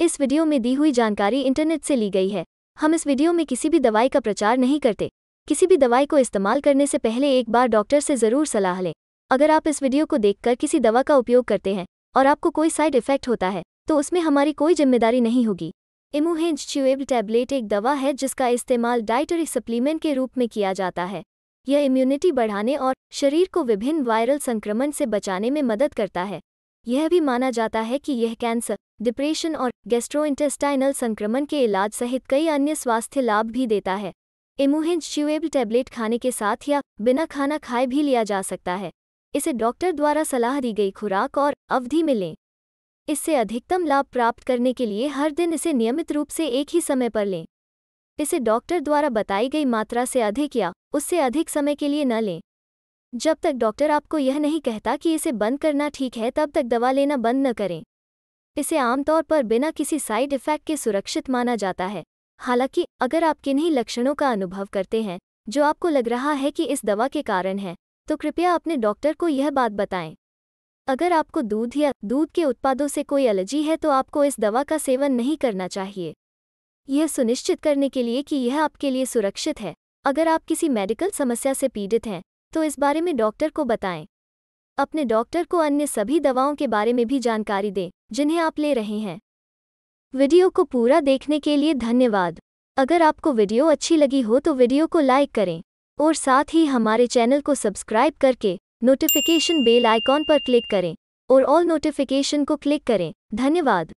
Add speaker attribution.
Speaker 1: इस वीडियो में दी हुई जानकारी इंटरनेट से ली गई है हम इस वीडियो में किसी भी दवाई का प्रचार नहीं करते किसी भी दवाई को इस्तेमाल करने से पहले एक बार डॉक्टर से ज़रूर सलाह लें अगर आप इस वीडियो को देखकर किसी दवा का उपयोग करते हैं और आपको कोई साइड इफेक्ट होता है तो उसमें हमारी कोई जिम्मेदारी नहीं होगी इमोहेंज च्यूएब टैबलेट एक दवा है जिसका इस्तेमाल डाइटरी सप्लीमेंट के रूप में किया जाता है यह इम्यूनिटी बढ़ाने और शरीर को विभिन्न वायरल संक्रमण से बचाने में मदद करता है यह भी माना जाता है कि यह कैंसर डिप्रेशन और गैस्ट्रोइंटेस्टाइनल संक्रमण के इलाज सहित कई अन्य स्वास्थ्य लाभ भी देता है इमोहिंज च्यूएबल टैबलेट खाने के साथ या बिना खाना खाए भी लिया जा सकता है इसे डॉक्टर द्वारा सलाह दी गई खुराक और अवधि में लें इससे अधिकतम लाभ प्राप्त करने के लिए हर दिन इसे नियमित रूप से एक ही समय पर लें इसे डॉक्टर द्वारा बताई गई मात्रा से अधिक या उससे अधिक समय के लिए न लें जब तक डॉक्टर आपको यह नहीं कहता कि इसे बंद करना ठीक है तब तक दवा लेना बंद न करें इसे आमतौर पर बिना किसी साइड इफेक्ट के सुरक्षित माना जाता है हालांकि अगर आप किन्हीं लक्षणों का अनुभव करते हैं जो आपको लग रहा है कि इस दवा के कारण है तो कृपया अपने डॉक्टर को यह बात बताएं अगर आपको दूध या दूध के उत्पादों से कोई एलर्जी है तो आपको इस दवा का सेवन नहीं करना चाहिए यह सुनिश्चित करने के लिए कि यह आपके लिए सुरक्षित है अगर आप किसी मेडिकल समस्या से पीड़ित हैं तो इस बारे में डॉक्टर को बताएं अपने डॉक्टर को अन्य सभी दवाओं के बारे में भी जानकारी दें जिन्हें आप ले रहे हैं वीडियो को पूरा देखने के लिए धन्यवाद अगर आपको वीडियो अच्छी लगी हो तो वीडियो को लाइक करें और साथ ही हमारे चैनल को सब्सक्राइब करके नोटिफिकेशन बेल आइकॉन पर क्लिक करें और ऑल नोटिफिकेशन को क्लिक करें धन्यवाद